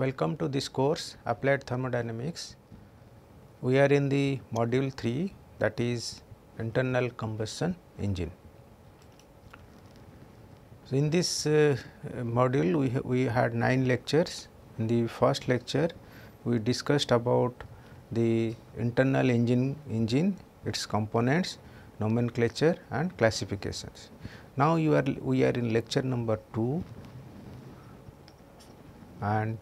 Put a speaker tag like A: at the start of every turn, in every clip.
A: Welcome to this course Applied Thermodynamics. We are in the module 3 that is internal combustion engine. So, in this uh, module we, we had 9 lectures. In the first lecture we discussed about the internal engine engine, its components, nomenclature and classifications. Now, you are we are in lecture number 2 and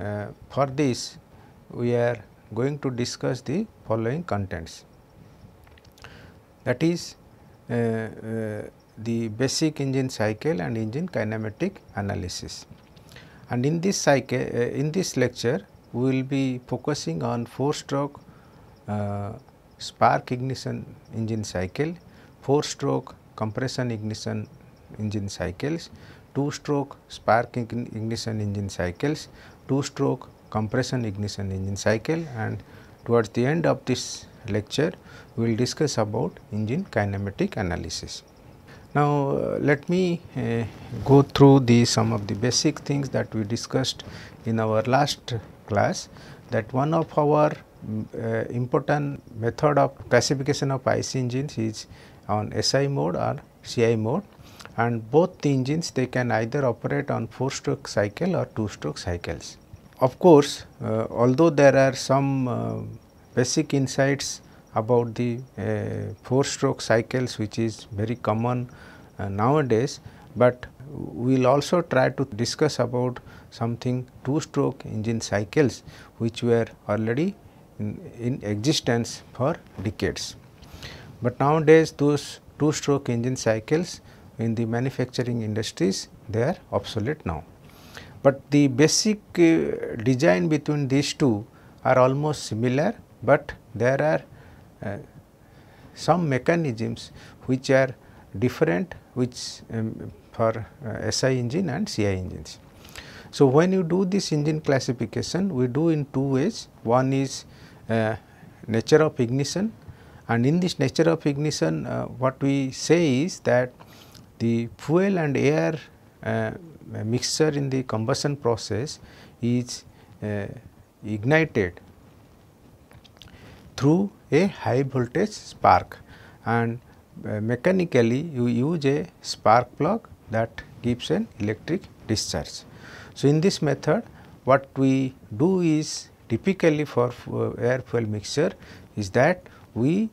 A: uh, for this we are going to discuss the following contents that is uh, uh, the basic engine cycle and engine kinematic analysis. And in this cycle, uh, in this lecture, we will be focusing on four-stroke uh, spark ignition engine cycle, four-stroke compression ignition engine cycles, two-stroke spark ignition engine cycles, two stroke compression ignition engine cycle and towards the end of this lecture we will discuss about engine kinematic analysis. Now, uh, let me uh, go through the some of the basic things that we discussed in our last class that one of our mm, uh, important method of classification of IC engines is on SI mode or CI mode and both the engines they can either operate on 4 stroke cycle or 2 stroke cycles of course, uh, although there are some uh, basic insights about the uh, four stroke cycles which is very common nowadays, but we will also try to discuss about something two stroke engine cycles which were already in, in, existence for decades. But nowadays those two stroke engine cycles in the manufacturing industries they are obsolete now but the basic uh, design between these two are almost similar, but there are uh, some mechanisms which are different which um, for uh, SI engine and CI engines. So, when you do this engine classification, we do in two ways. One is uh, nature of ignition and in this nature of ignition, uh, what we say is that the fuel and air uh, mixture in the combustion process is uh, ignited through a high voltage spark and uh, mechanically you use a spark plug that gives an electric discharge. So, in this method what we do is typically for uh, air fuel mixture is that we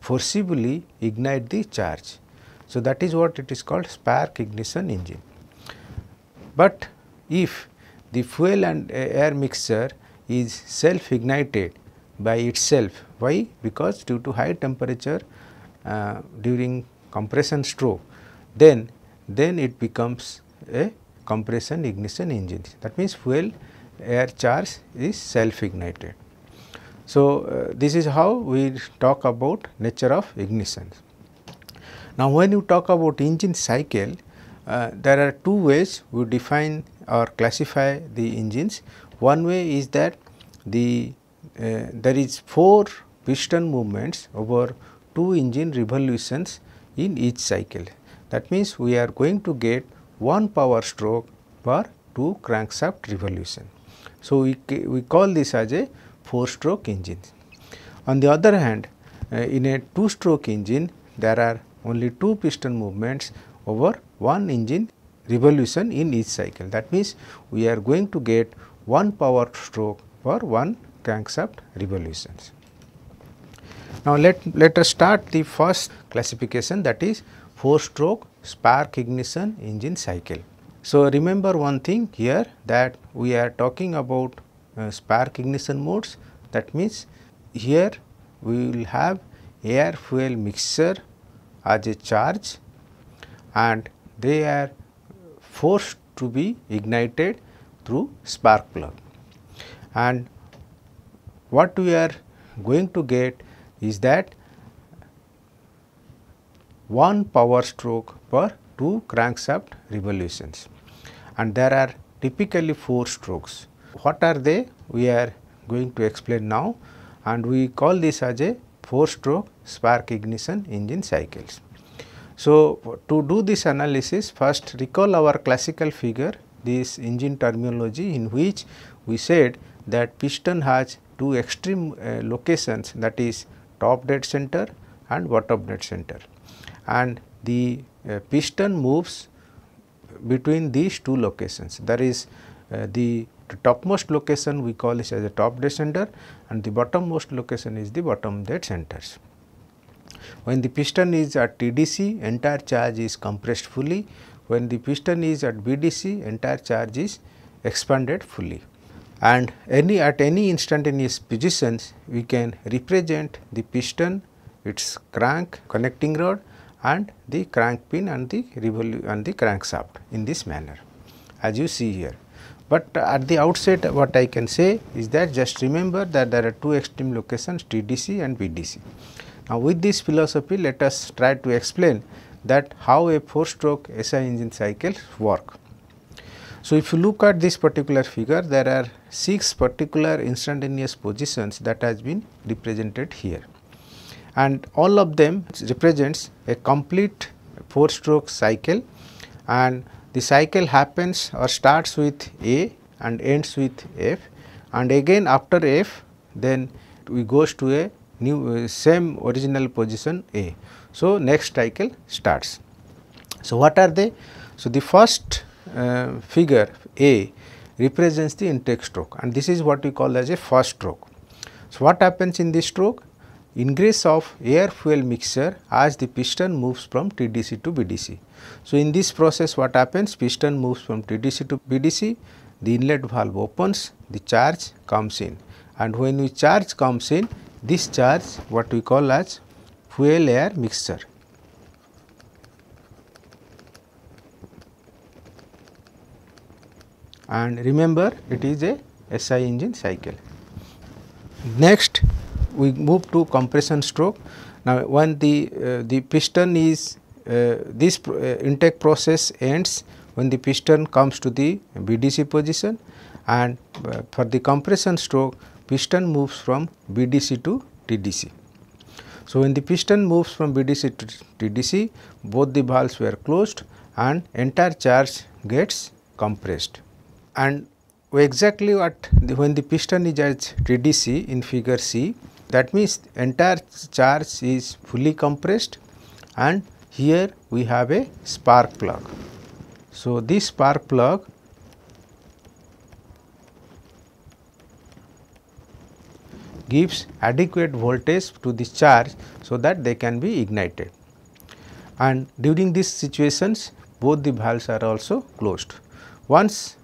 A: forcibly ignite the charge. So, that is what it is called spark ignition engine. But if the fuel and air mixture is self ignited by itself, why? Because due to high temperature uh, during compression stroke, then, then it becomes a compression ignition engine. That means, fuel air charge is self ignited. So, uh, this is how we talk about nature of ignition. Now, when you talk about engine cycle, uh, there are two ways we define or classify the engines. One way is that the uh, there is four piston movements over two engine revolutions in each cycle. That means, we are going to get one power stroke per two crankshaft revolution. So, we, we call this as a four stroke engine. On the other hand, uh, in a two stroke engine there are only two piston movements over one engine revolution in each cycle. That means, we are going to get one power stroke per one crankshaft revolutions. Now, let, let us start the first classification that is 4 stroke spark ignition engine cycle. So, remember one thing here that we are talking about uh, spark ignition modes that means here we will have air fuel mixture as a charge and they are forced to be ignited through spark plug. And what we are going to get is that one power stroke per two crankshaft revolutions and there are typically four strokes. What are they? We are going to explain now and we call this as a four stroke spark ignition engine cycles. So, to do this analysis first recall our classical figure this engine terminology in which we said that piston has two extreme uh, locations that is top dead center and bottom dead center and the uh, piston moves between these two locations that is uh, the topmost location we call this as a top dead center and the bottommost location is the bottom dead centers. When the piston is at TDC, entire charge is compressed fully. When the piston is at BDC, entire charge is expanded fully. And any at any instantaneous positions, we can represent the piston, its crank, connecting rod and the crank pin and the and the crankshaft in this manner as you see here. But at the outset what I can say is that just remember that there are two extreme locations TDC and BDC. Now, with this philosophy let us try to explain that how a 4 stroke SI engine cycle work. So, if you look at this particular figure there are 6 particular instantaneous positions that has been represented here and all of them represents a complete 4 stroke cycle and the cycle happens or starts with A and ends with F and again after F then we goes to a new uh, same original position A. So, next cycle starts. So, what are they? So, the first uh, figure A represents the intake stroke and this is what we call as a first stroke. So, what happens in this stroke? Ingress of air fuel mixture as the piston moves from TDC to BDC. So, in this process what happens? Piston moves from TDC to BDC, the inlet valve opens, the charge comes in and when the charge comes in this charge what we call as fuel air mixture. and remember it is a SI engine cycle. Next we move to compression stroke. Now when the, uh, the piston is uh, this pr uh, intake process ends when the piston comes to the BDC position and uh, for the compression stroke piston moves from BDC to TDC. So, when the piston moves from BDC to TDC, both the valves were closed and entire charge gets compressed. And exactly what the, when the piston is at TDC in figure C, that means entire charge is fully compressed and here we have a spark plug. So, this spark plug gives adequate voltage to this charge so that they can be ignited. And during these situations both the valves are also closed. Once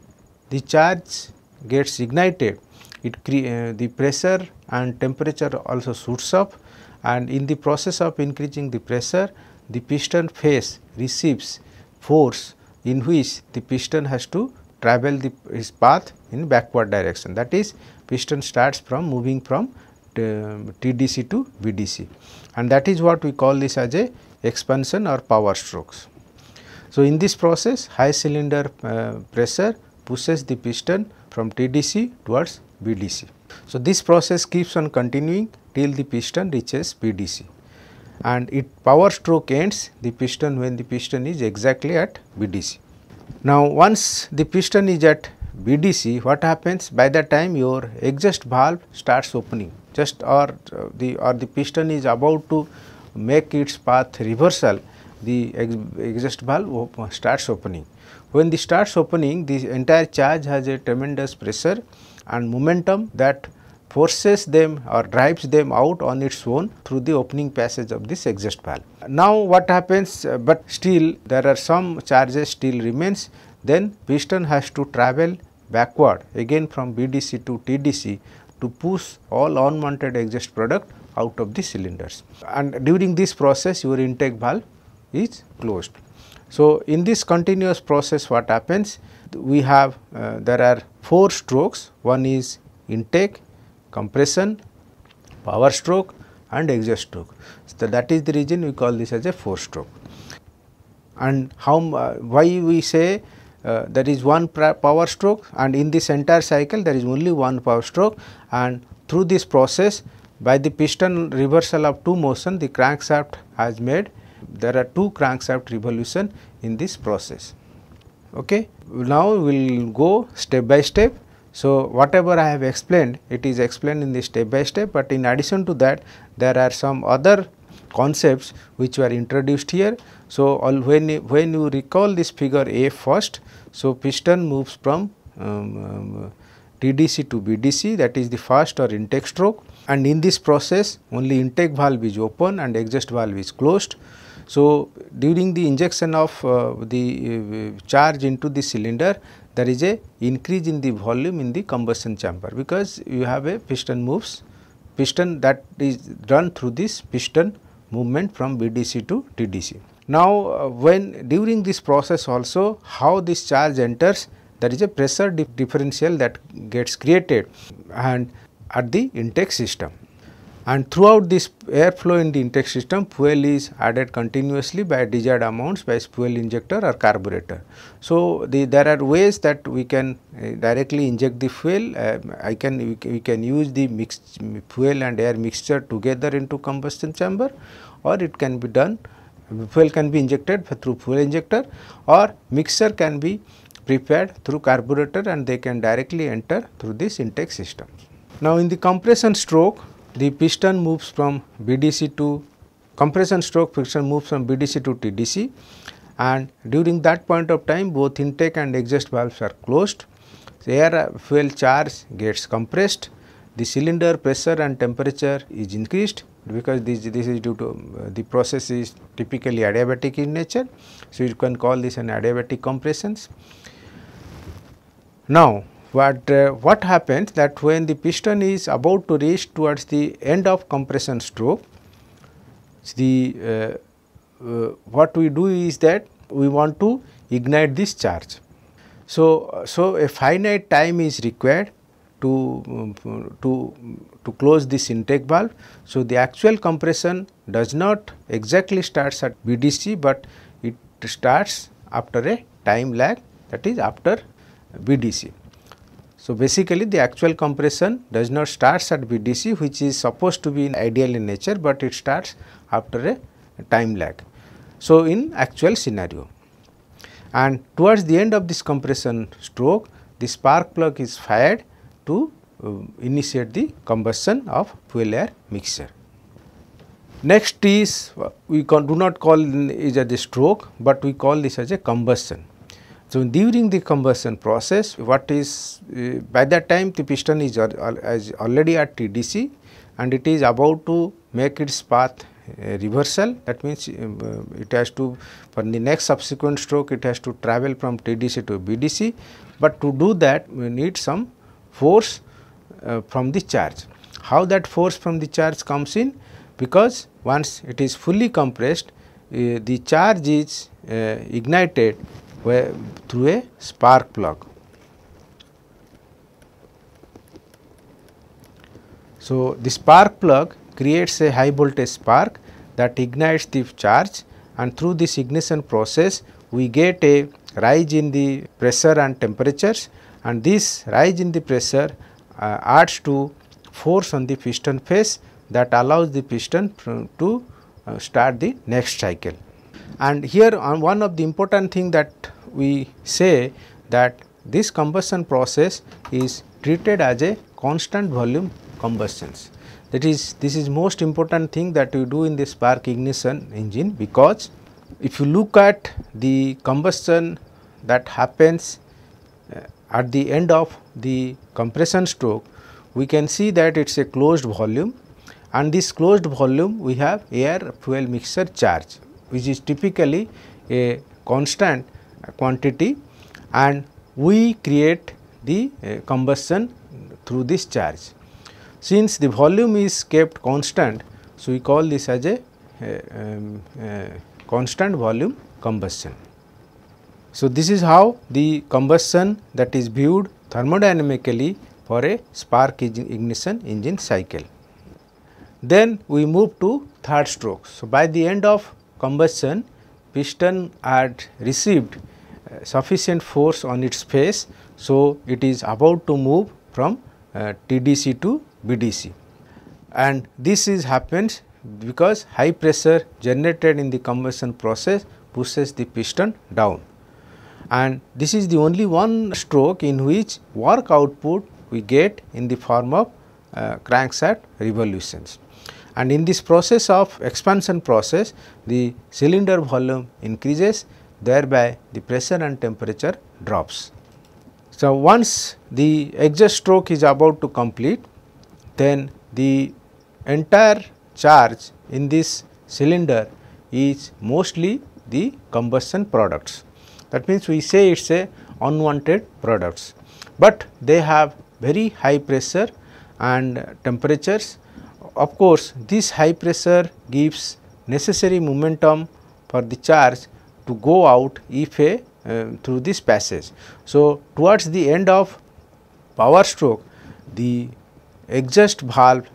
A: the charge gets ignited it uh, the pressure and temperature also shoots up and in the process of increasing the pressure the piston face receives force in which the piston has to travel the, its path in backward direction that is piston starts from moving from uh, TDC to VDC and that is what we call this as a expansion or power strokes. So, in this process high cylinder uh, pressure pushes the piston from TDC towards VDC. So, this process keeps on continuing till the piston reaches VDC and it power stroke ends the piston when the piston is exactly at VDC. Now, once the piston is at BDC, what happens by the time your exhaust valve starts opening just or the or the piston is about to make its path reversal, the ex exhaust valve op starts opening. When the starts opening, the entire charge has a tremendous pressure and momentum that forces them or drives them out on its own through the opening passage of this exhaust valve. Now what happens, but still there are some charges still remains then piston has to travel backward again from BDC to TDC to push all unwanted exhaust product out of the cylinders and during this process your intake valve is closed. So, in this continuous process what happens we have uh, there are four strokes one is intake, compression, power stroke and exhaust stroke. So, that is the reason we call this as a four stroke and how uh, why we say uh, one power stroke and in this entire cycle there is only one power stroke and through this process by the piston reversal of two motion the crankshaft has made there are two crankshaft revolution in this process okay now we will go step by step so whatever i have explained it is explained in the step by step but in addition to that there are some other concepts which were introduced here so, when, when you recall this figure A first, so piston moves from um, um, TDC to BDC that is the first or intake stroke and in this process only intake valve is open and exhaust valve is closed. So, during the injection of uh, the uh, charge into the cylinder there is a increase in the volume in the combustion chamber because you have a piston moves piston that is run through this piston movement from BDC to TDC. Now, uh, when during this process also how this charge enters there is a pressure differential that gets created and at the intake system and throughout this airflow in the intake system fuel is added continuously by desired amounts by fuel injector or carburetor. So, the, there are ways that we can uh, directly inject the fuel, uh, I can we, we can use the mixed fuel and air mixture together into combustion chamber or it can be done fuel can be injected through fuel injector or mixture can be prepared through carburetor and they can directly enter through this intake system. Now in the compression stroke the piston moves from BDC to compression stroke friction moves from BDC to TDC and during that point of time both intake and exhaust valves are closed. The air fuel charge gets compressed, the cylinder pressure and temperature is increased because this, this is due to uh, the process is typically adiabatic in nature. So, you can call this an adiabatic compressions. Now, what, uh, what happens that when the piston is about to reach towards the end of compression stroke, the uh, uh, what we do is that we want to ignite this charge. So, so a finite time is required to, to, to close this intake valve. So, the actual compression does not exactly starts at BDC, but it starts after a time lag that is after BDC. So, basically the actual compression does not starts at BDC which is supposed to be ideal in nature, but it starts after a time lag. So, in actual scenario and towards the end of this compression stroke the spark plug is fired to uh, initiate the combustion of fuel air mixture. Next is uh, we do not call it as a stroke, but we call this as a combustion. So, during the combustion process what is uh, by that time the piston is, is already at TDC and it is about to make its path uh, reversal that means um, uh, it has to for the next subsequent stroke it has to travel from TDC to BDC but to do that we need some force uh, from the charge. How that force from the charge comes in? Because once it is fully compressed, uh, the charge is uh, ignited where, through a spark plug. So, the spark plug creates a high voltage spark that ignites the charge and through this ignition process we get a rise in the pressure and temperatures and this rise in the pressure uh, adds to force on the piston face that allows the piston to uh, start the next cycle. And here on uh, one of the important thing that we say that this combustion process is treated as a constant volume combustion. That is this is most important thing that you do in the spark ignition engine because if you look at the combustion that happens uh, at the end of the compression stroke we can see that it is a closed volume and this closed volume we have air fuel mixture charge which is typically a constant quantity and we create the uh, combustion through this charge. Since the volume is kept constant, so we call this as a uh, um, uh, constant volume combustion. So, this is how the combustion that is viewed thermodynamically for a spark ignition engine cycle. Then we move to third stroke. So, by the end of combustion piston had received uh, sufficient force on its face. So, it is about to move from uh, TDC to BDC and this is happens because high pressure generated in the combustion process pushes the piston down and this is the only one stroke in which work output we get in the form of uh, crankset revolutions. And in this process of expansion process, the cylinder volume increases thereby the pressure and temperature drops. So, once the exhaust stroke is about to complete, then the entire charge in this cylinder is mostly the combustion products. That means we say it is a unwanted products, but they have very high pressure and temperatures. Of course, this high pressure gives necessary momentum for the charge to go out if a uh, through this passage. So, towards the end of power stroke the exhaust valve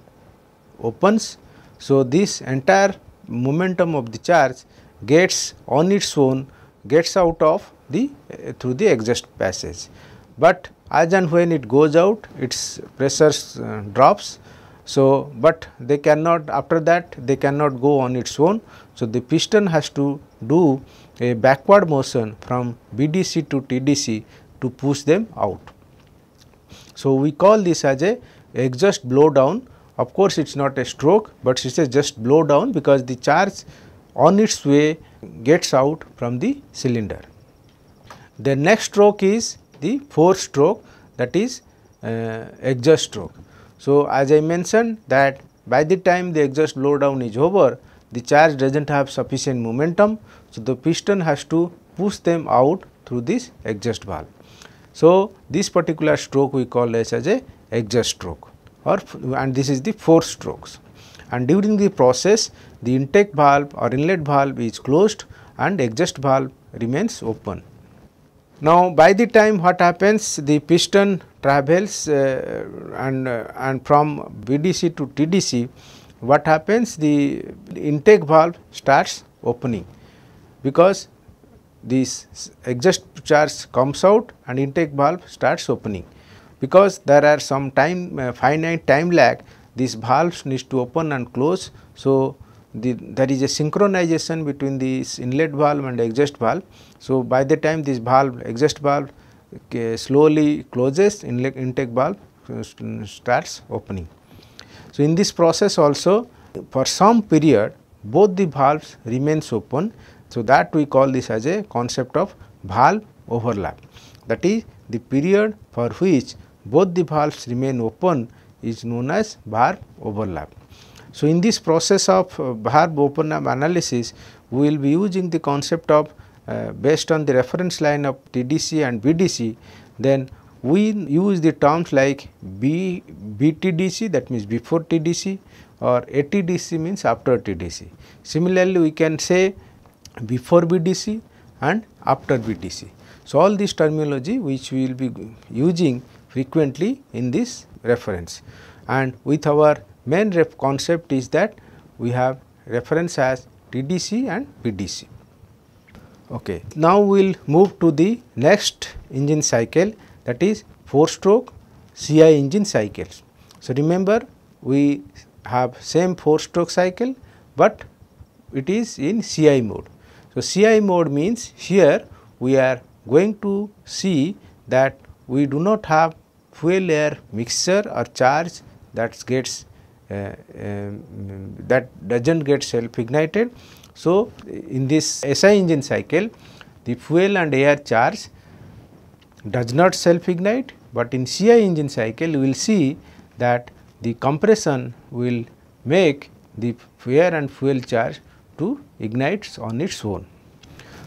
A: opens. So, this entire momentum of the charge gets on its own gets out of the uh, through the exhaust passage. But as and when it goes out its pressure uh, drops. So, but they cannot after that they cannot go on its own. So, the piston has to do a backward motion from BDC to TDC to push them out. So, we call this as a exhaust blow down of course, it is not a stroke, but it is just blow down because the charge on its way gets out from the cylinder. The next stroke is the fourth stroke that is uh, exhaust stroke. So, as I mentioned that by the time the exhaust blowdown down is over, the charge does not have sufficient momentum. So, the piston has to push them out through this exhaust valve. So, this particular stroke we call as, as a exhaust stroke or and this is the fourth strokes and during the process the intake valve or inlet valve is closed and exhaust valve remains open. Now, by the time what happens the piston travels uh, and, uh, and from BDC to TDC what happens the intake valve starts opening because this exhaust charge comes out and intake valve starts opening. Because there are some time uh, finite time lag this valves needs to open and close. So, the, there is a synchronization between this inlet valve and exhaust valve. So, by the time this valve exhaust valve okay, eh, slowly closes inlet intake valve starts opening. So, in this process also for some period both the valves remains open. So, that we call this as a concept of valve overlap that is the period for which both the valves remain open is known as valve overlap. So, in this process of uh, bharb open analysis, we will be using the concept of uh, based on the reference line of TDC and BDC, then we use the terms like B, BTDC that means before TDC or ATDC means after TDC. Similarly, we can say before BDC and after BDC. So, all this terminology which we will be using frequently in this reference and with our main ref concept is that we have reference as TDC and PDC. Okay. Now, we will move to the next engine cycle that is 4 stroke CI engine cycles. So, remember we have same 4 stroke cycle, but it is in CI mode. So, CI mode means here we are going to see that we do not have fuel air mixture or charge that gets uh, um, that does not get self ignited. So, in this SI engine cycle the fuel and air charge does not self ignite, but in CI engine cycle we will see that the compression will make the air and fuel charge to ignite on its own.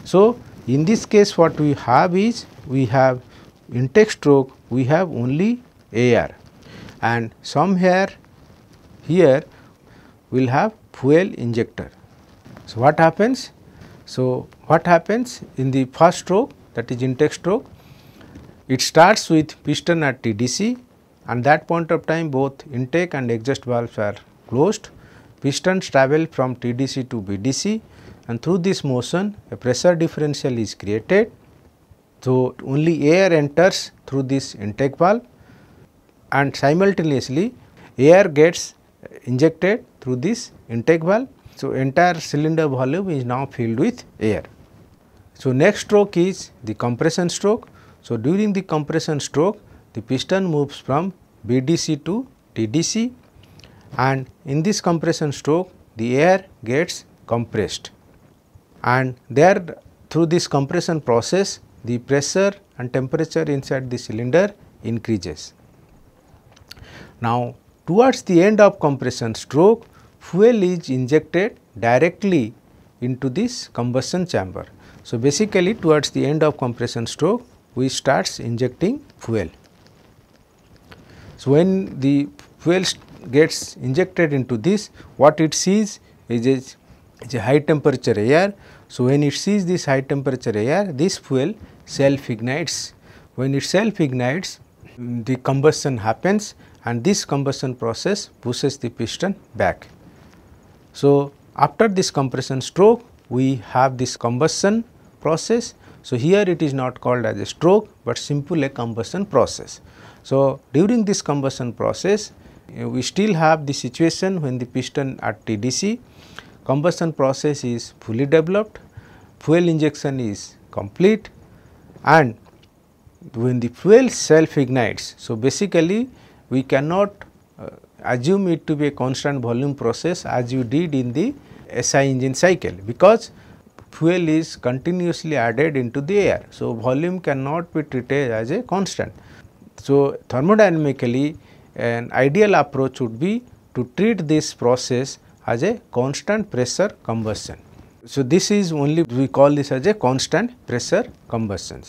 A: So, in this case what we have is we have intake stroke we have only air and somewhere here we will have fuel injector. So, what happens? So, what happens in the first stroke that is intake stroke? It starts with piston at TDC and that point of time both intake and exhaust valves are closed. Pistons travel from TDC to BDC and through this motion a pressure differential is created. So, only air enters through this intake valve and simultaneously air gets injected through this intake valve. So, entire cylinder volume is now filled with air. So, next stroke is the compression stroke. So, during the compression stroke the piston moves from BDC to TDC and in this compression stroke the air gets compressed and there through this compression process the pressure and temperature inside the cylinder increases. Now, Towards the end of compression stroke, fuel is injected directly into this combustion chamber. So, basically towards the end of compression stroke, we starts injecting fuel. So, when the fuel gets injected into this, what it sees is a, is a high temperature air. So, when it sees this high temperature air, this fuel self ignites. When it self ignites, the combustion happens and this combustion process pushes the piston back. So, after this compression stroke we have this combustion process. So, here it is not called as a stroke, but simply a combustion process. So, during this combustion process eh, we still have the situation when the piston at TDC combustion process is fully developed, fuel injection is complete and when the fuel self ignites. So, basically we cannot uh, assume it to be a constant volume process as you did in the SI engine cycle because fuel is continuously added into the air. So, volume cannot be treated as a constant. So, thermodynamically an ideal approach would be to treat this process as a constant pressure combustion. So, this is only we call this as a constant pressure combustion.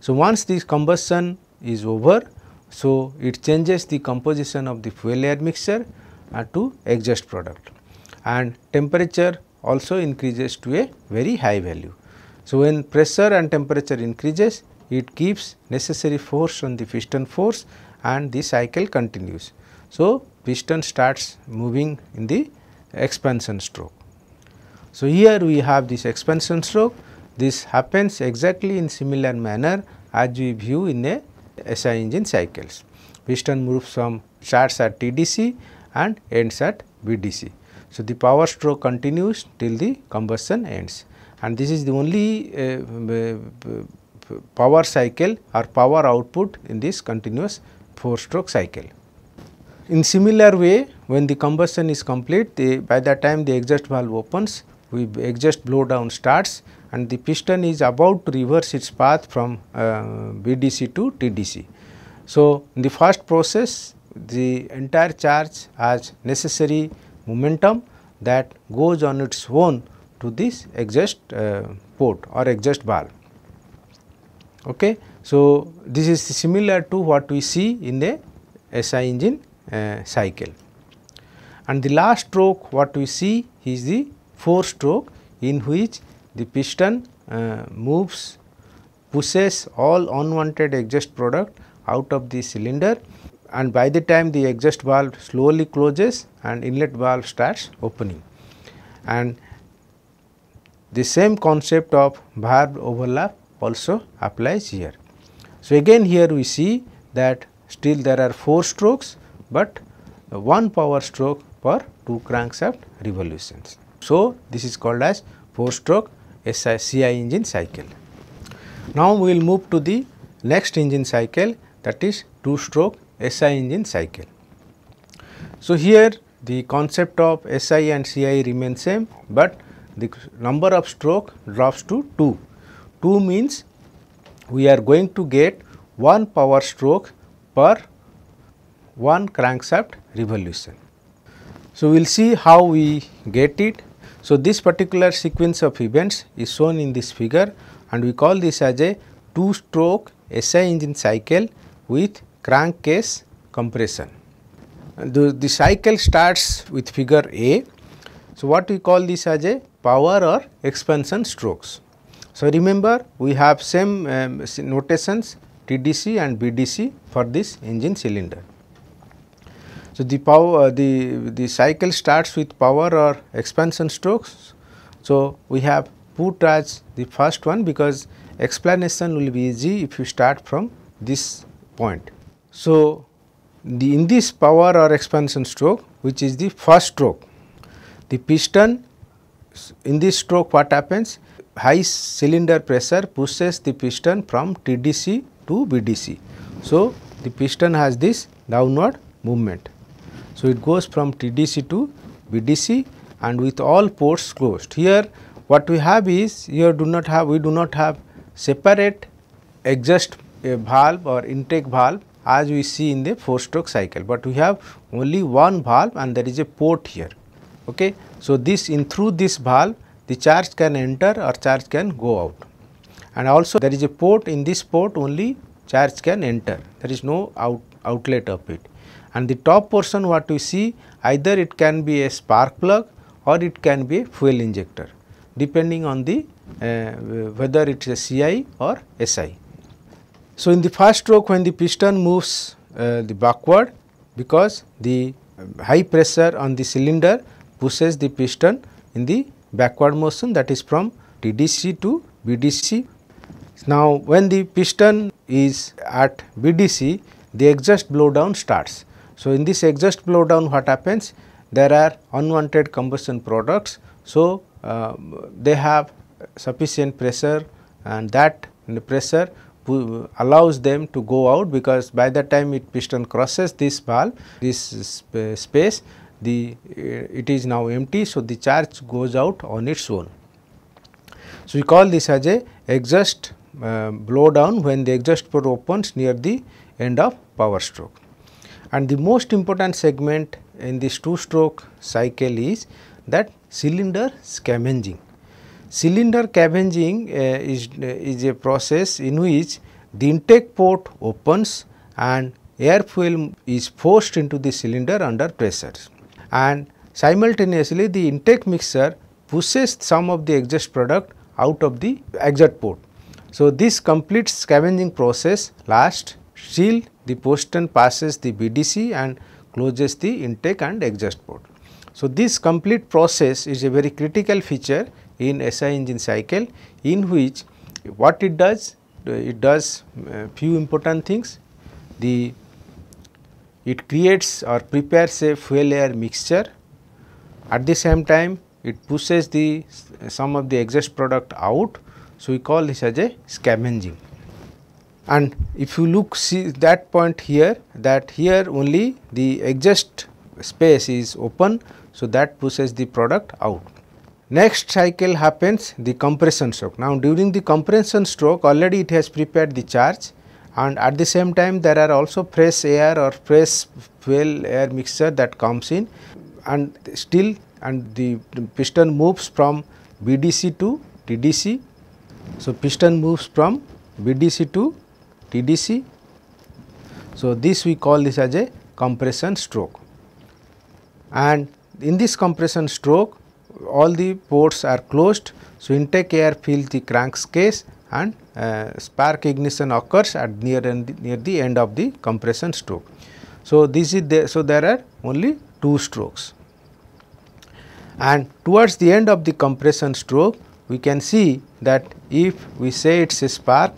A: So, once this combustion is over so, it changes the composition of the fuel air mixture uh, to exhaust product and temperature also increases to a very high value. So, when pressure and temperature increases it gives necessary force on the piston force and the cycle continues. So, piston starts moving in the expansion stroke. So, here we have this expansion stroke this happens exactly in similar manner as we view in a SI engine cycles. Piston moves from starts at TDC and ends at BDC. So, the power stroke continues till the combustion ends and this is the only uh, power cycle or power output in this continuous 4 stroke cycle. In similar way when the combustion is complete the, by the time the exhaust valve opens we exhaust blow down starts and the piston is about to reverse its path from uh, BDC to TDC. So, in the first process the entire charge has necessary momentum that goes on its own to this exhaust uh, port or exhaust valve. Okay. So, this is similar to what we see in the SI engine uh, cycle. And the last stroke what we see is the four stroke in which the piston uh, moves pushes all unwanted exhaust product out of the cylinder and by the time the exhaust valve slowly closes and inlet valve starts opening. And the same concept of valve overlap also applies here. So, again here we see that still there are 4 strokes, but 1 power stroke per 2 crankshaft revolutions. So, this is called as 4 stroke CI engine cycle. Now, we will move to the next engine cycle that is two stroke SI engine cycle. So, here the concept of SI and CI remains same, but the number of stroke drops to 2. 2 means we are going to get 1 power stroke per 1 crankshaft revolution. So, we will see how we get it so, this particular sequence of events is shown in this figure and we call this as a two stroke SI engine cycle with crankcase compression. The, the cycle starts with figure A. So, what we call this as a power or expansion strokes. So, remember we have same um, notations TDC and BDC for this engine cylinder. So, the power uh, the, the cycle starts with power or expansion strokes. So, we have put as the first one because explanation will be easy if you start from this point. So, the in this power or expansion stroke which is the first stroke, the piston in this stroke what happens? High cylinder pressure pushes the piston from TDC to BDC. So, the piston has this downward movement. So, it goes from TDC to BDC and with all ports closed. Here what we have is here do not have we do not have separate exhaust valve or intake valve as we see in the 4 stroke cycle, but we have only one valve and there is a port here. Okay. So, this in through this valve the charge can enter or charge can go out and also there is a port in this port only charge can enter there is no out, outlet of it and the top portion what you see either it can be a spark plug or it can be a fuel injector depending on the uh, whether it is a CI or SI. So, in the first stroke when the piston moves uh, the backward because the high pressure on the cylinder pushes the piston in the backward motion that is from TDC to BDC. Now, when the piston is at BDC the exhaust blowdown starts so, in this exhaust blow down what happens? There are unwanted combustion products. So, uh, they have sufficient pressure and that pressure allows them to go out because by the time it piston crosses this valve, this sp space, the it is now empty. So, the charge goes out on its own. So, we call this as a exhaust uh, blow down when the exhaust port opens near the end of power stroke and the most important segment in this two stroke cycle is that cylinder scavenging. Cylinder scavenging uh, is, uh, is a process in which the intake port opens and air fuel is forced into the cylinder under pressure and simultaneously the intake mixer pushes some of the exhaust product out of the exit port. So, this complete scavenging process lasts seal the piston passes the BDC and closes the intake and exhaust port. So, this complete process is a very critical feature in SI engine cycle in which what it does? It does uh, few important things. The it creates or prepares a fuel air mixture at the same time it pushes the some of the exhaust product out. So, we call this as a scavenging and if you look see that point here that here only the exhaust space is open. So, that pushes the product out. Next cycle happens the compression stroke. Now, during the compression stroke already it has prepared the charge and at the same time there are also fresh air or fresh fuel air mixture that comes in and still and the piston moves from BDC to TDC. So, piston moves from BDC to TDC. So, this we call this as a compression stroke and in this compression stroke all the ports are closed. So, intake air fills the crankcase and uh, spark ignition occurs at near end, near the end of the compression stroke. So, this is the, so there are only two strokes and towards the end of the compression stroke we can see that if we say it is a spark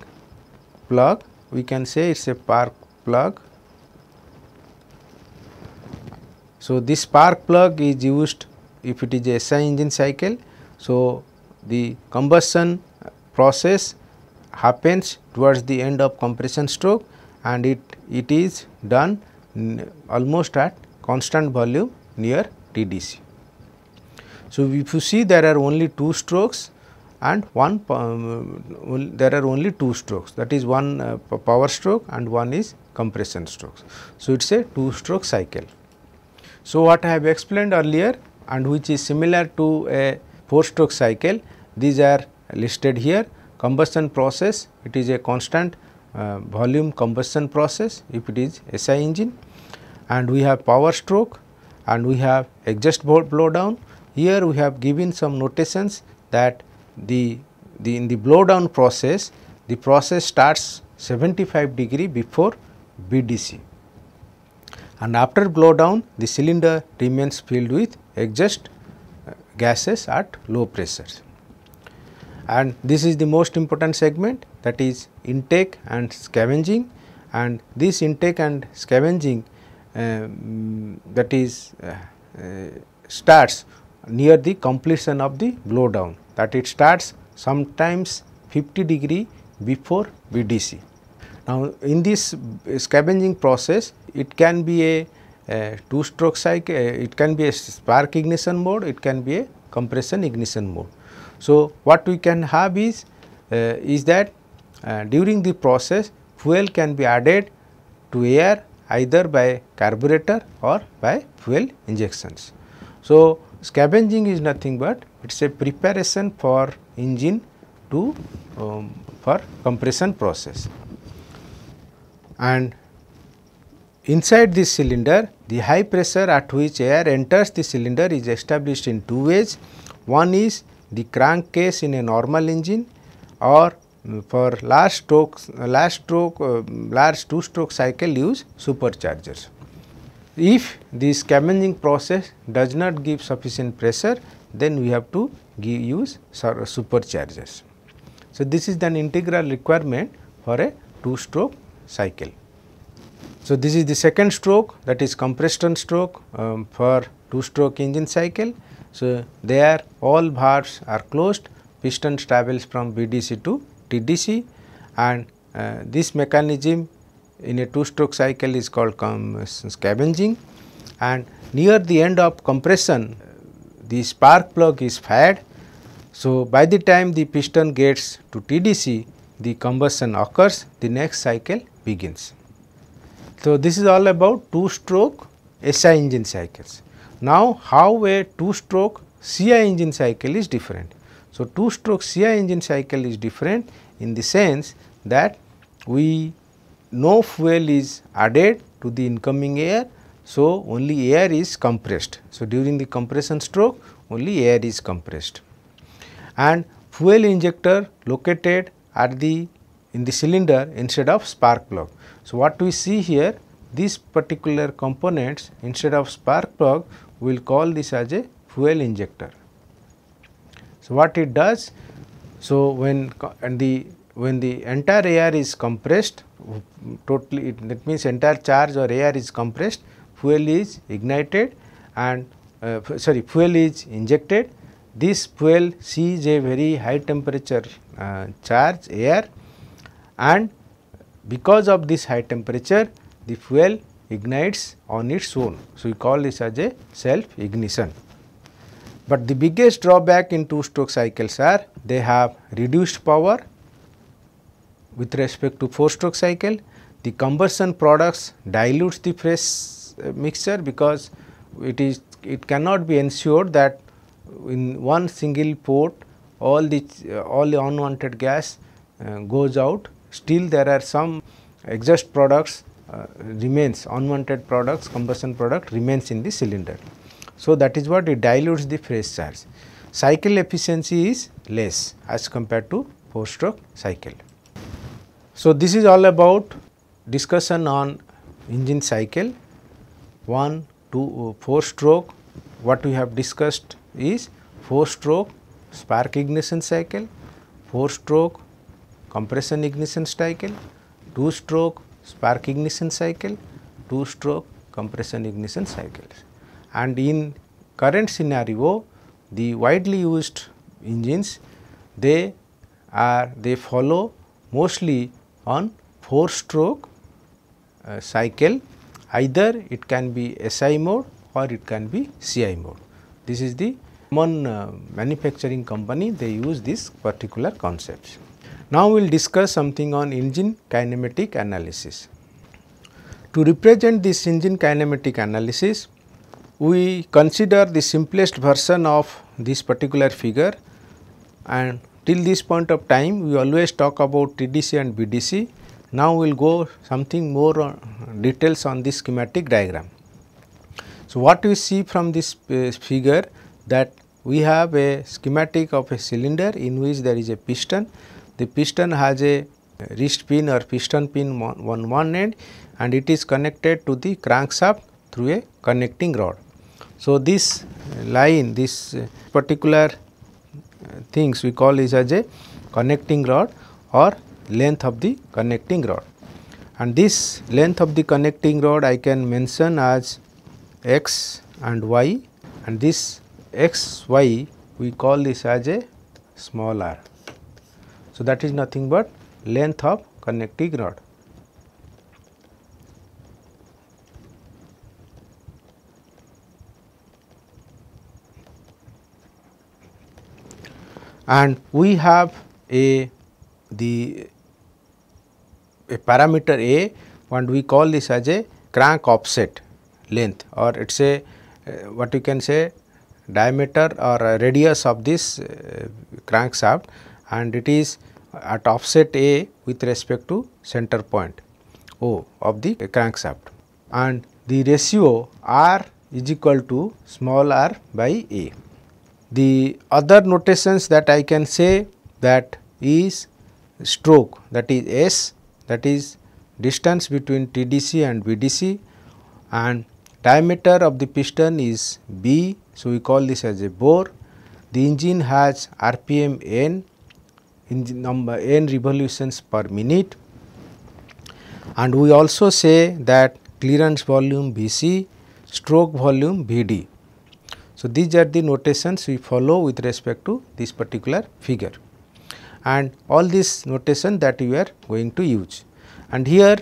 A: plug we can say it is a spark plug. So, this spark plug is used if it is a SI engine cycle. So, the combustion process happens towards the end of compression stroke and it, it is done almost at constant volume near TDC. So, if you see there are only two strokes and one um, there are only two strokes that is one uh, power stroke and one is compression strokes. So, it is a two stroke cycle. So, what I have explained earlier and which is similar to a four stroke cycle these are listed here combustion process it is a constant uh, volume combustion process if it is SI engine and we have power stroke and we have exhaust blow down here we have given some notations that the, the in the blowdown process, the process starts 75 degree before BDC and after blowdown, the cylinder remains filled with exhaust uh, gases at low pressures. And this is the most important segment that is intake and scavenging and this intake and scavenging um, that is uh, uh, starts near the completion of the blowdown that it starts sometimes 50 degree before BDC. Now, in this scavenging process, it can be a, a two stroke cycle, uh, it can be a spark ignition mode, it can be a compression ignition mode. So, what we can have is, uh, is that uh, during the process fuel can be added to air either by carburetor or by fuel injections. So, Scavenging is nothing but it is a preparation for engine to um, for compression process. And inside this cylinder the high pressure at which air enters the cylinder is established in two ways. One is the crankcase in a normal engine or mm, for large strokes, last stroke, uh, um, large two stroke cycle use superchargers if this scavenging process does not give sufficient pressure then we have to give, use superchargers. So, this is an integral requirement for a two stroke cycle. So, this is the second stroke that is compression stroke um, for two stroke engine cycle. So, there all valves are closed piston travels from BDC to TDC and uh, this mechanism in a two stroke cycle is called scavenging and near the end of compression the spark plug is fired. So, by the time the piston gets to TDC the combustion occurs the next cycle begins. So, this is all about two stroke SI engine cycles. Now, how a two stroke CI engine cycle is different. So, two stroke CI engine cycle is different in the sense that we no fuel is added to the incoming air. So, only air is compressed. So, during the compression stroke only air is compressed and fuel injector located at the in the cylinder instead of spark plug. So, what we see here these particular components instead of spark plug we will call this as a fuel injector. So, what it does? So, when and the when the entire air is compressed totally it, that means entire charge or air is compressed, fuel is ignited and uh, sorry fuel is injected. This fuel sees a very high temperature uh, charge air and because of this high temperature the fuel ignites on its own. So, we call this as a self ignition. But the biggest drawback in two stroke cycles are they have reduced power with respect to 4 stroke cycle, the combustion products dilutes the fresh uh, mixture because it is it cannot be ensured that in one single port all the uh, all the unwanted gas uh, goes out still there are some exhaust products uh, remains unwanted products combustion product remains in the cylinder. So, that is what it dilutes the fresh charge. Cycle efficiency is less as compared to 4 stroke cycle. So, this is all about discussion on engine cycle 1, 2, 4 stroke what we have discussed is 4 stroke spark ignition cycle, 4 stroke compression ignition cycle, 2 stroke spark ignition cycle, 2 stroke compression ignition cycles. And in current scenario the widely used engines they are they follow mostly on 4 stroke uh, cycle either it can be SI mode or it can be CI mode. This is the common uh, manufacturing company they use this particular concept. Now, we will discuss something on engine kinematic analysis. To represent this engine kinematic analysis, we consider the simplest version of this particular figure and Till this point of time, we always talk about TDC and BDC. Now, we will go something more on details on this schematic diagram. So, what we see from this uh, figure that we have a schematic of a cylinder in which there is a piston. The piston has a wrist pin or piston pin on one end and it is connected to the crankshaft through a connecting rod. So, this line, this uh, particular things we call is as a connecting rod or length of the connecting rod. And this length of the connecting rod I can mention as x and y and this x y we call this as a small r. So, that is nothing but length of connecting rod. and we have a the a parameter a and we call this as a crank offset length or it is a uh, what you can say diameter or radius of this uh, crankshaft and it is at offset A with respect to center point O of the crankshaft and the ratio R is equal to small r by A. The other notations that I can say that is stroke that is S that is distance between TDC and BDC and diameter of the piston is B. So, we call this as a bore. The engine has RPM n, in number n revolutions per minute and we also say that clearance volume BC, stroke volume BD. So, these are the notations we follow with respect to this particular figure and all this notation that we are going to use. And here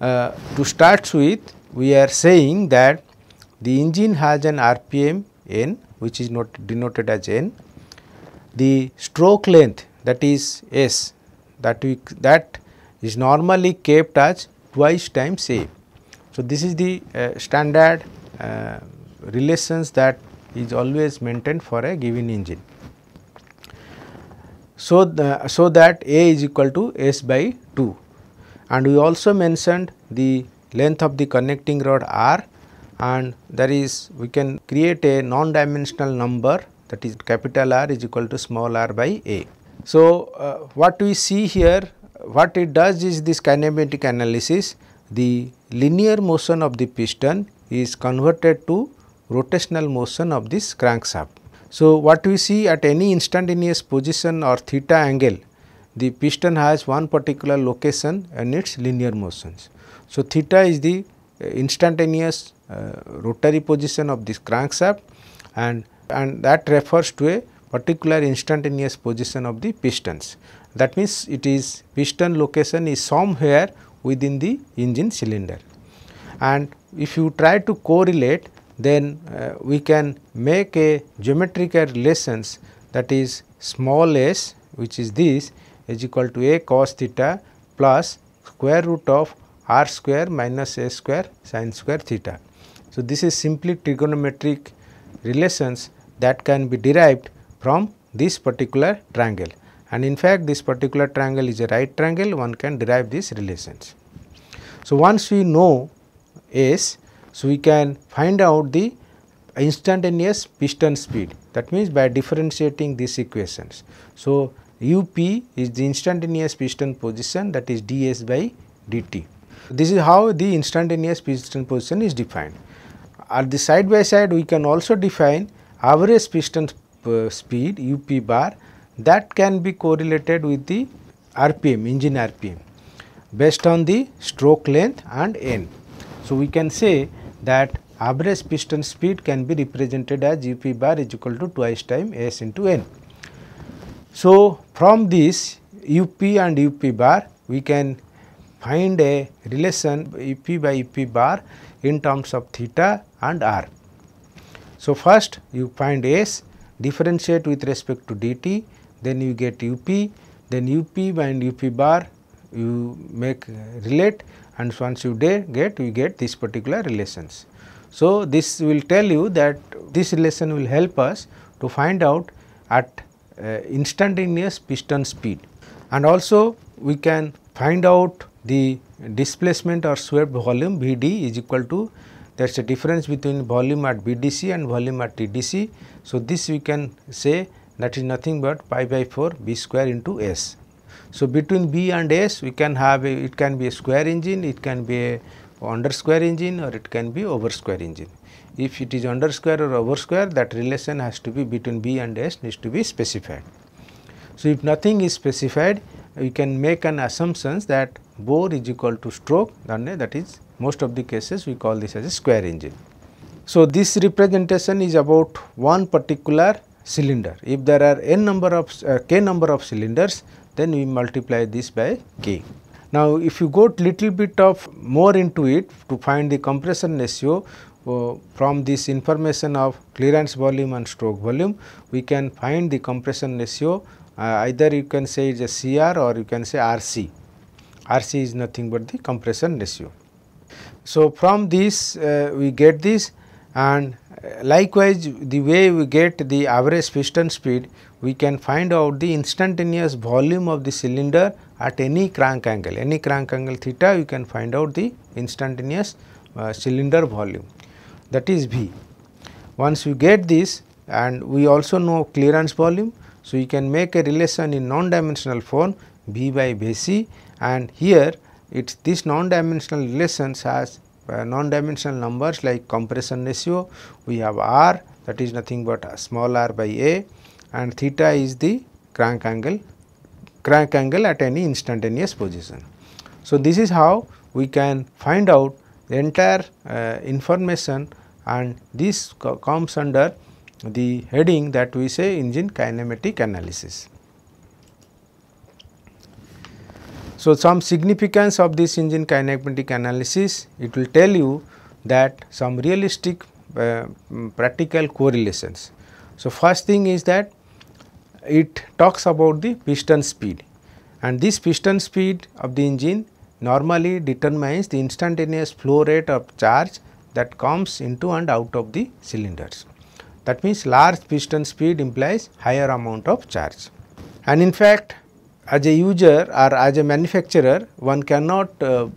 A: uh, to start with we are saying that the engine has an RPM n which is not denoted as n. The stroke length that is s that we that is normally kept as twice times a. So, this is the uh, standard uh, relations that is always maintained for a given engine. So, the, so that A is equal to S by 2 and we also mentioned the length of the connecting rod R and there is we can create a non-dimensional number that is capital R is equal to small r by A. So, uh, what we see here what it does is this kinematic analysis the linear motion of the piston is converted to rotational motion of this crankshaft. So, what we see at any instantaneous position or theta angle, the piston has one particular location and its linear motions. So, theta is the uh, instantaneous uh, rotary position of this crankshaft and, and that refers to a particular instantaneous position of the pistons. That means, it is piston location is somewhere within the engine cylinder. And if you try to correlate then uh, we can make a geometrical relations that is small s which is this is equal to a cos theta plus square root of r square minus a square sine square theta. So, this is simply trigonometric relations that can be derived from this particular triangle and in fact this particular triangle is a right triangle one can derive these relations. So, once we know S so, we can find out the instantaneous piston speed that means by differentiating these equations. So, up is the instantaneous piston position that is ds by dt. This is how the instantaneous piston position is defined. At the side by side we can also define average piston uh, speed up bar that can be correlated with the rpm engine rpm based on the stroke length and n. So, we can say that average piston speed can be represented as u p bar is equal to twice time s into n. So, from this u p and u p bar we can find a relation u p by u p bar in terms of theta and r. So, first you find s differentiate with respect to dt then you get u p then u p and u p bar you make relate and once you get you get these particular relations. So, this will tell you that this relation will help us to find out at uh, instantaneous piston speed and also we can find out the displacement or swept volume Vd is equal to that is the difference between volume at BDC and volume at TDC. So, this we can say that is nothing but pi by 4 b square into s. So, between B and S we can have a, it can be a square engine, it can be a under square engine or it can be over square engine. If it is under square or over square that relation has to be between B and S needs to be specified. So, if nothing is specified we can make an assumptions that bore is equal to stroke that is most of the cases we call this as a square engine. So, this representation is about one particular cylinder. If there are n number of uh, k number of cylinders then we multiply this by K. Now, if you go little bit of more into it to find the compression ratio uh, from this information of clearance volume and stroke volume, we can find the compression ratio uh, either you can say it is a CR or you can say RC. RC is nothing but the compression ratio. So, from this uh, we get this and uh, likewise the way we get the average piston speed we can find out the instantaneous volume of the cylinder at any crank angle, any crank angle theta you can find out the instantaneous uh, cylinder volume that is V. Once you get this and we also know clearance volume, so you can make a relation in non-dimensional form V by Bc and here it's this non-dimensional relations has uh, non-dimensional numbers like compression ratio, we have R that is nothing but small r by A and theta is the crank angle crank angle at any instantaneous position. So, this is how we can find out the entire uh, information and this co comes under the heading that we say engine kinematic analysis. So, some significance of this engine kinematic analysis, it will tell you that some realistic uh, practical correlations. So, first thing is that it talks about the piston speed and this piston speed of the engine normally determines the instantaneous flow rate of charge that comes into and out of the cylinders. That means, large piston speed implies higher amount of charge. And in fact, as a user or as a manufacturer, one cannot uh,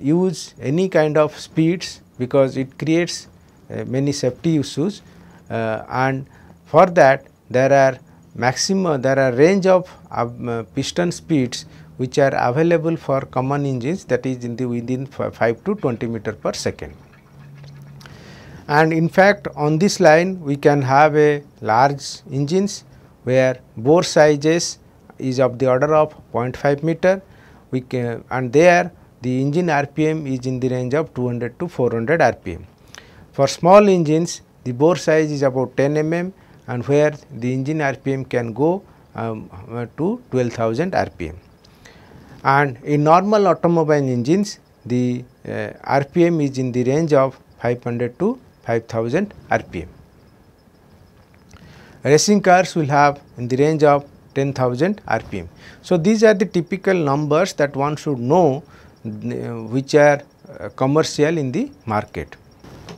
A: use any kind of speeds because it creates uh, many safety issues uh, and for that there are maximum there are range of uh, piston speeds which are available for common engines that is in the within 5 to 20 meter per second. And in fact, on this line we can have a large engines where bore sizes is of the order of 0.5 meter we can, and there the engine RPM is in the range of 200 to 400 RPM. For small engines the bore size is about 10 mm and where the engine RPM can go um, uh, to 12,000 RPM. And in normal automobile engines, the uh, RPM is in the range of 500 to 5000 RPM. Racing cars will have in the range of 10,000 RPM. So, these are the typical numbers that one should know uh, which are uh, commercial in the market.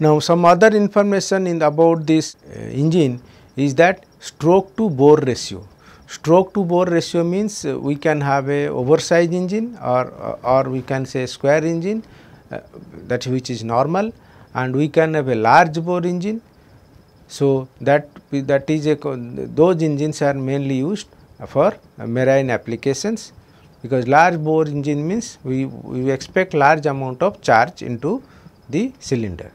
A: Now, some other information in about this uh, engine is that stroke to bore ratio. Stroke to bore ratio means uh, we can have a oversized engine or, uh, or we can say square engine uh, that which is normal and we can have a large bore engine. So, that that is a those engines are mainly used for marine applications because large bore engine means we, we expect large amount of charge into the cylinder.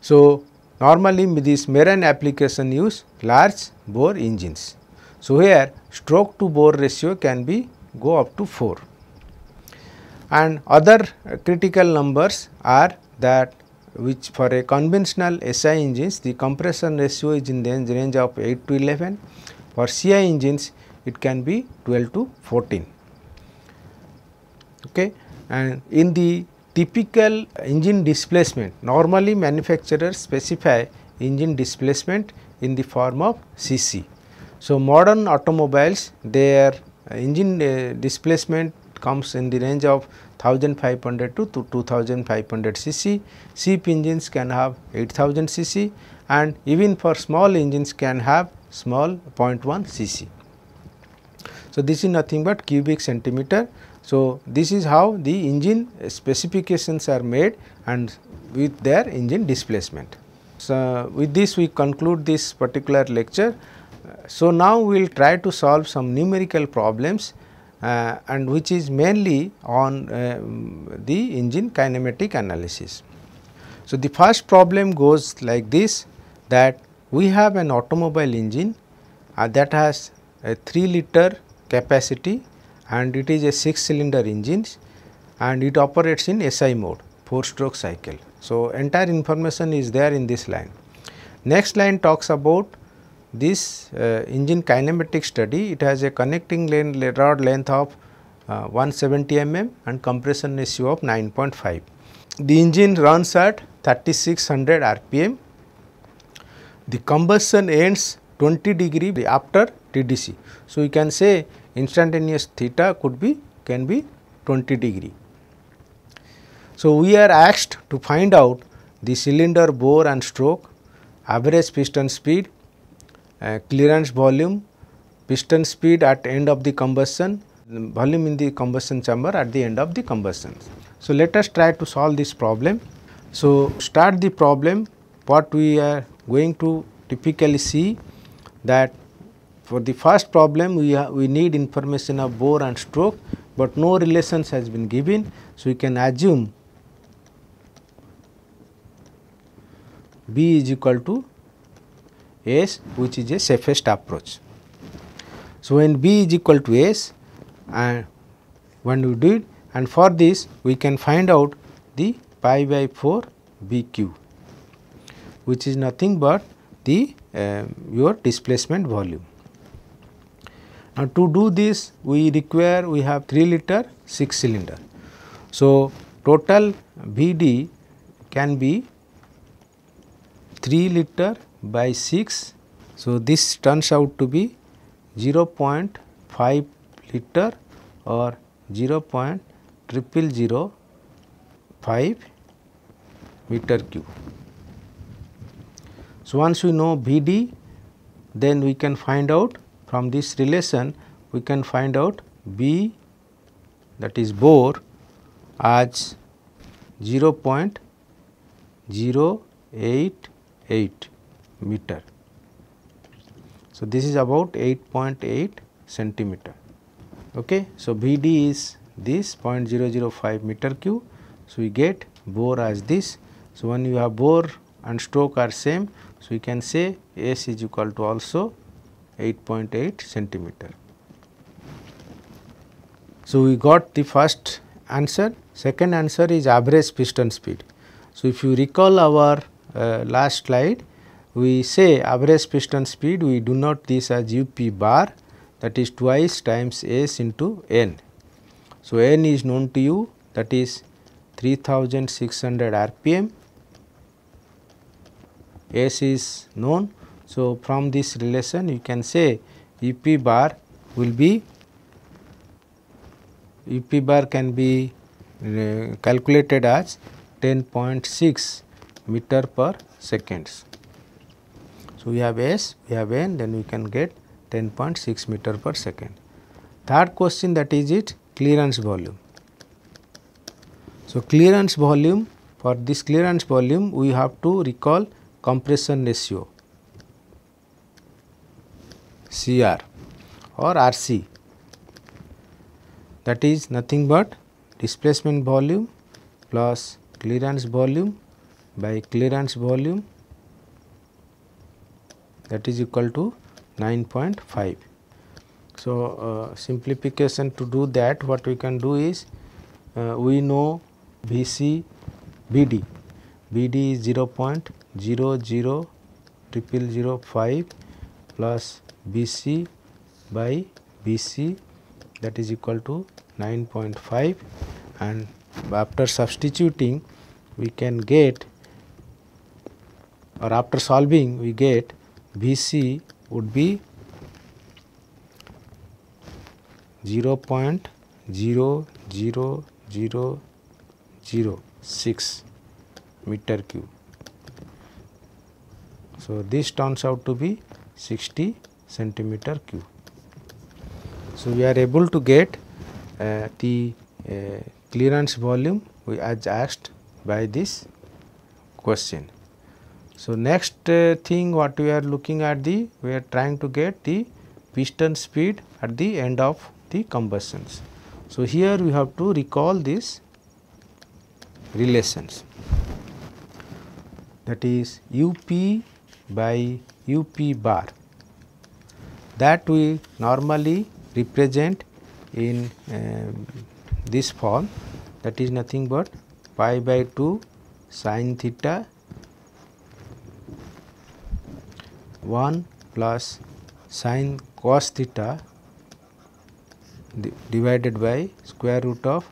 A: So, Normally this marine application use large bore engines. So, here stroke to bore ratio can be go up to 4 and other critical numbers are that which for a conventional SI engines the compression ratio is in the range of 8 to 11 for CI engines it can be 12 to 14 okay and in the typical engine displacement. Normally manufacturers specify engine displacement in the form of cc. So, modern automobiles their uh, engine uh, displacement comes in the range of 1500 to 2500 cc. Cheap engines can have 8000 cc and even for small engines can have small 0.1 cc. So, this is nothing but cubic centimeter. So, this is how the engine specifications are made and with their engine displacement. So, with this we conclude this particular lecture. So, now we will try to solve some numerical problems uh, and which is mainly on uh, the engine kinematic analysis. So, the first problem goes like this that we have an automobile engine uh, that has a 3 liter capacity and it is a 6 cylinder engine and it operates in SI mode 4 stroke cycle. So, entire information is there in this line. Next line talks about this uh, engine kinematic study it has a connecting lane rod length of uh, 170 mm and compression ratio of 9.5. The engine runs at 3600 rpm. The combustion ends 20 degree after TDC. So, you can say instantaneous theta could be can be 20 degree. So, we are asked to find out the cylinder bore and stroke, average piston speed, uh, clearance volume, piston speed at end of the combustion, volume in the combustion chamber at the end of the combustion. So, let us try to solve this problem. So, start the problem what we are going to typically see that for the first problem, we, we need information of bore and stroke, but no relations has been given. So, we can assume B is equal to S which is a safest approach. So, when B is equal to S and when we do it and for this we can find out the pi by 4 BQ which is nothing but the uh, your displacement volume. Now, to do this we require we have 3 liter 6 cylinder. So, total BD can be 3 liter by 6. So, this turns out to be 0.5 liter or 0.0005 meter cube. So, once we know BD then we can find out from this relation we can find out B that is Bohr as 0.088 meter. So, this is about 8.8 centimeter. Okay. So, BD is this 0.005 meter cube. So, we get Bohr as this. So, when you have Bohr and stroke are same. So, we can say S is equal to also 8.8 centimeter. So, we got the first answer, second answer is average piston speed. So, if you recall our uh, last slide, we say average piston speed, we do not this as up bar that is twice times s into n. So, n is known to you that is 3600 rpm, s is known so, from this relation you can say E p bar will be E p bar can be uh, calculated as 10.6 meter per seconds. So, we have S, we have N then we can get 10.6 meter per second. Third question that is it clearance volume. So, clearance volume for this clearance volume we have to recall compression ratio CR or RC that is nothing but displacement volume plus clearance volume by clearance volume that is equal to 9.5. So, uh, simplification to do that what we can do is uh, we know VC BD, BD is 0.0000005 plus BC by BC that is equal to 9.5 and after substituting we can get or after solving we get BC would be 0.00006 meter cube. So, this turns out to be 60 centimeter cube. So, we are able to get uh, the uh, clearance volume we as asked by this question. So, next uh, thing what we are looking at the we are trying to get the piston speed at the end of the combustions. So, here we have to recall these relations that is u p by u p bar that we normally represent in um, this form that is nothing but pi by 2 sin theta 1 plus sin cos theta divided by square root of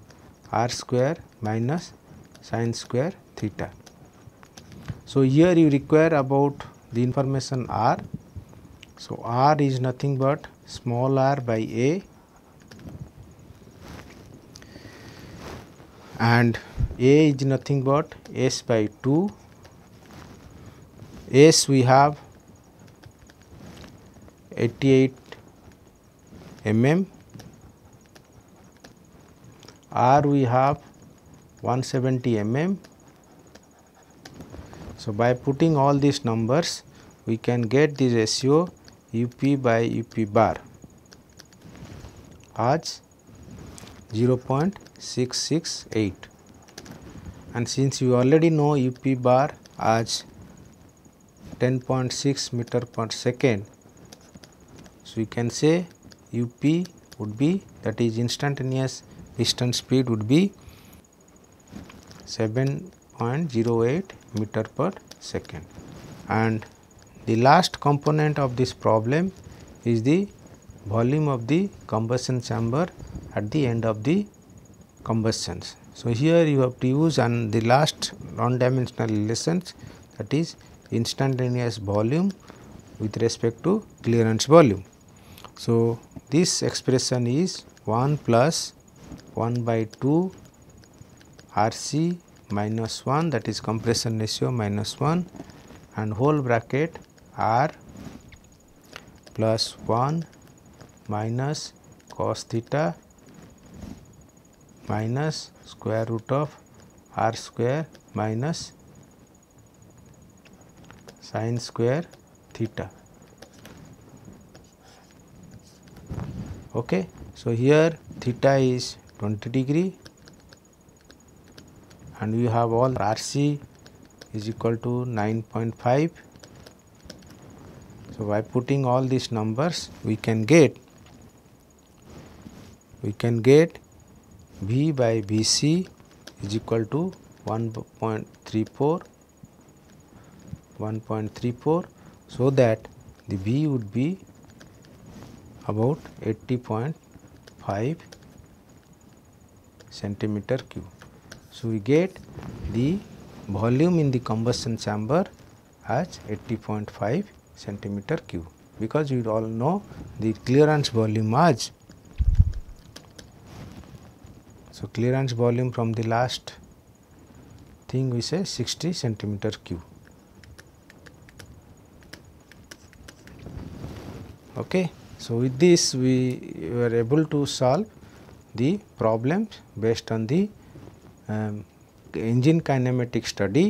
A: r square minus sin square theta. So, here you require about the information r so, R is nothing but small r by A and A is nothing but S by 2. S we have 88 mm, R we have 170 mm. So, by putting all these numbers we can get this ratio up by up bar as 0.668 and since you already know up bar as 10.6 meter per second so you can say up would be that is instantaneous piston speed would be 7.08 meter per second and the last component of this problem is the volume of the combustion chamber at the end of the combustion. So, here you have to use and the last non dimensional relations that is instantaneous volume with respect to clearance volume. So, this expression is 1 plus 1 by 2 R c minus 1 that is compression ratio minus 1 and whole bracket r plus 1 minus cos theta minus square root of r square minus sin square theta. Okay. So, here theta is 20 degree and we have all RC is equal to 9.5 so, by putting all these numbers we can get we can get V by Vc is equal to 1.34 1.34 so that the V would be about 80.5 centimeter cube. So, we get the volume in the combustion chamber as 80.5 centimeter cube because you all know the clearance volume was so clearance volume from the last thing we say 60 centimeter cube okay so with this we were able to solve the problems based on the um, engine kinematic study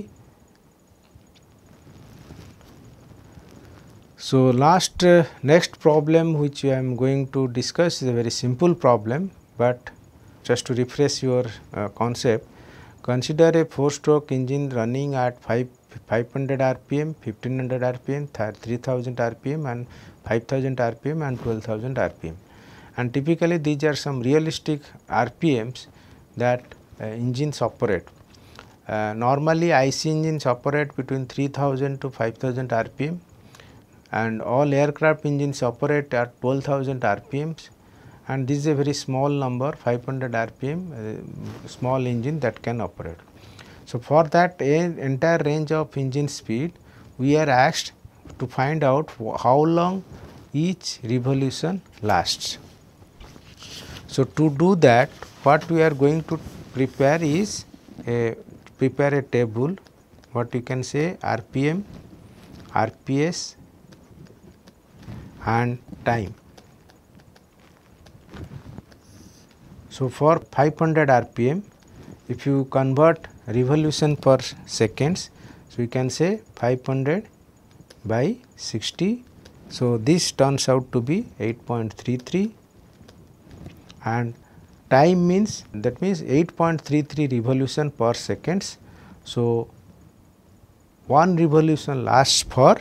A: So, last uh, next problem which I am going to discuss is a very simple problem, but just to refresh your uh, concept consider a 4 stroke engine running at 5 500 rpm 1500 rpm 3000 rpm and 5000 rpm and 12000 rpm and typically these are some realistic rpms that uh, engines operate uh, normally ic engines operate between 3000 to 5000 rpm and all aircraft engines operate at 12,000 RPMs and this is a very small number 500 RPM uh, small engine that can operate. So, for that entire range of engine speed we are asked to find out how long each revolution lasts. So, to do that what we are going to prepare is a prepare a table what you can say RPM, RPS and time. So, for 500 rpm if you convert revolution per seconds, so you can say 500 by 60. So, this turns out to be 8.33 and time means that means 8.33 revolution per seconds. So, one revolution lasts for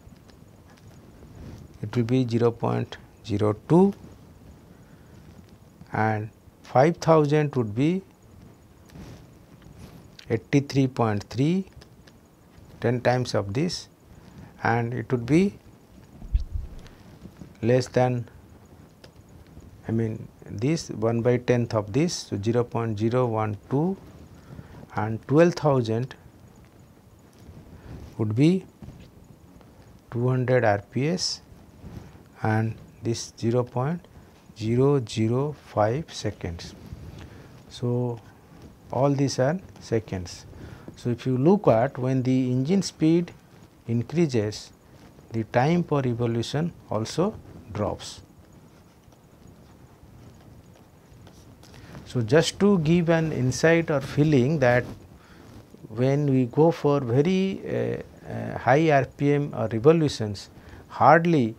A: it will be 0.02 and 5000 would be 83.3 10 times of this and it would be less than I mean this 1 by 10th of this. So, 0.012 and 12,000 would be 200 rps and this 0.005 seconds. So, all these are seconds. So, if you look at when the engine speed increases the time per revolution also drops. So, just to give an insight or feeling that when we go for very uh, uh, high RPM or revolutions hardly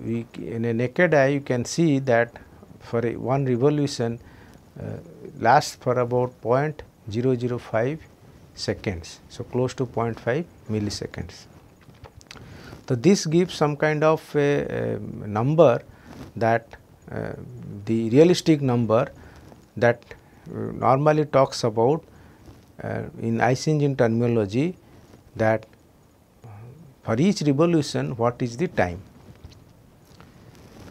A: we in a naked eye you can see that for one revolution uh, lasts for about 0.005 seconds. So, close to 0.5 milliseconds. So, this gives some kind of a, a number that uh, the realistic number that uh, normally talks about uh, in ice engine terminology that for each revolution what is the time.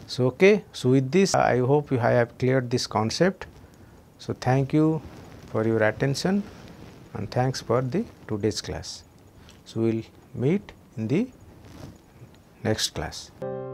A: So, okay. So, with this I hope I have cleared this concept. So, thank you for your attention and thanks for the today's class. So, we will meet in the next class.